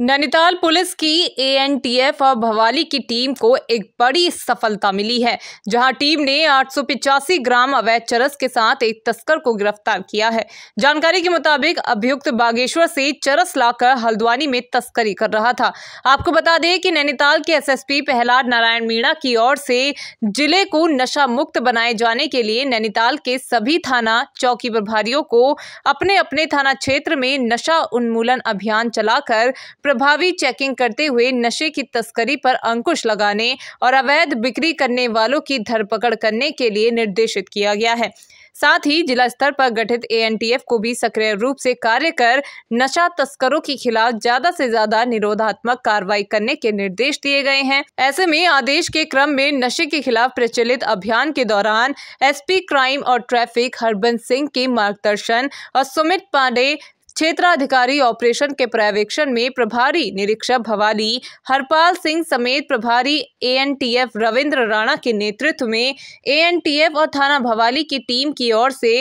Nainital police की ANTF और भवाली की टीम को एक बड़ी सफलता मिली है जहां टीम ने आठ ग्राम अवैध चरस के साथ एक तस्कर को गिरफ्तार किया है जानकारी के मुताबिक अभियुक्त बागेश्वर से चरस लाकर हल्द्वानी में तस्करी कर रहा था आपको बता दें कि नैनीताल के एसएसपी प्रहलाद नारायण मीणा की ओर से जिले को नशा मुक्त बनाए जाने के लिए नैनीताल के सभी थाना चौकी प्रभारियों को अपने अपने थाना क्षेत्र में नशा उन्मूलन अभियान चलाकर प्रभावी चेकिंग करते हुए नशे की तस्करी पर अंकुश लगाने और अवैध बिक्री करने वालों की धरपकड़ करने के लिए निर्देशित किया गया है साथ ही जिला स्तर पर गठित एएनटीएफ को भी सक्रिय रूप से कार्य कर नशा तस्करों के खिलाफ ज्यादा से ज्यादा निरोधात्मक कार्रवाई करने के निर्देश दिए गए हैं ऐसे में आदेश के क्रम में नशे के खिलाफ प्रचलित अभियान के दौरान एसपी क्राइम और ट्रैफिक हरबंस सिंह के मार्गदर्शन और सुमित पांडे क्षेत्राधिकारी ऑपरेशन के पर्यवेक्षण में प्रभारी निरीक्षक भवाली हरपाल सिंह समेत प्रभारी एएनटीएफ रविंद्र राणा के नेतृत्व में एएनटीएफ और थाना भवाली की टीम की ओर से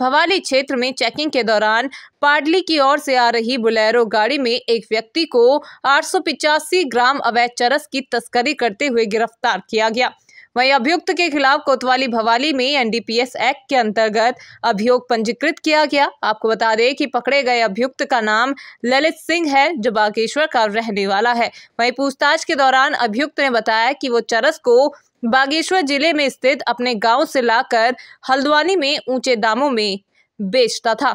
भवाली क्षेत्र में चेकिंग के दौरान पाडली की ओर से आ रही बुलेरो गाड़ी में एक व्यक्ति को आठ ग्राम अवैध चरस की तस्करी करते हुए गिरफ्तार किया गया वहीं अभियुक्त के खिलाफ कोतवाली भवाली में एनडीपीएस एक्ट के अंतर्गत अभियोग पंजीकृत किया गया आपको बता दें कि पकड़े गए अभियुक्त का नाम ललित सिंह है जो बागेश्वर का रहने वाला है वहीं पूछताछ के दौरान अभियुक्त ने बताया कि वो चरस को बागेश्वर जिले में स्थित अपने गाँव से लाकर हल्द्वानी में ऊंचे दामों में बेचता था